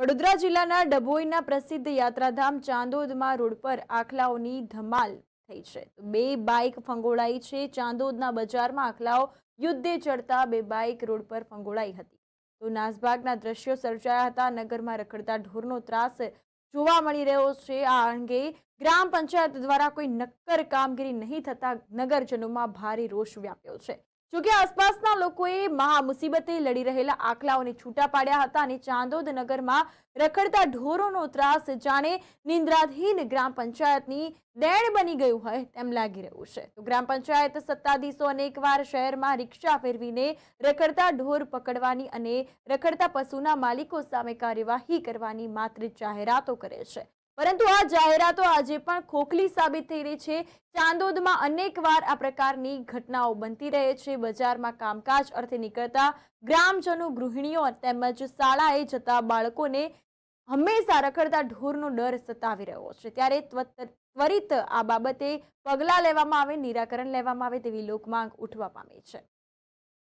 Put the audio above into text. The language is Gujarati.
વડોદરા જિલ્લાના ડભોઈના પ્રસિદ્ધ યાત્રાધામ ચાંદોદમાં રોડ પર આખલાઓની ધમાલ થઈ છે બે બાઇક ફંગોળાઈ છે ચાંદોદના બજારમાં આખલાઓ યુદ્ધે ચડતા બે બાઇક રોડ પર ફંગોળાઈ હતી તો નાસભાગના દ્રશ્યો સર્જાયા હતા નગરમાં રખડતા ઢોરનો ત્રાસ જોવા મળી રહ્યો છે આ અંગે ગ્રામ પંચાયત દ્વારા કોઈ નક્કર કામગીરી નહીં થતા નગરજનોમાં ભારે રોષ વ્યાપ્યો છે જોકે આસપાસના લોકોએ મહા મુસીબતે લડી રહેલા આકલાઓને છૂટા પાડ્યા હતા અને ચાંદોદ નગરમાં રખડતા ઢોરોનો ત્રાસ જાણે નિંદ્રાધીન ગ્રામ પંચાયતની દેણ બની ગયું હોય તેમ લાગી રહ્યું છે તો ગ્રામ પંચાયત સત્તાધીશો અનેકવાર શહેરમાં રિક્ષા ફેરવીને રખડતા ઢોર પકડવાની અને રખડતા પશુના માલિકો સામે કાર્યવાહી કરવાની માત્ર જાહેરાતો કરે છે પરંતુ આ જાહેરાતો આજે પણ ખોખલી સાબિત થઈ રહી છે ચાંદોદમાં અનેકવાર આ પ્રકારની ઘટનાઓ બનતી રહે છે બજારમાં કામકાજ અર્થે નીકળતા ગ્રામજનો ગૃહિણીઓ તેમજ શાળાએ જતા બાળકોને હંમેશા રખડતા ઢોરનો ડર સતાવી રહ્યો છે ત્યારે ત્વરિત આ બાબતે પગલાં લેવામાં આવે નિરાકરણ લેવામાં આવે તેવી લોકમાંગ ઉઠવા પામી છે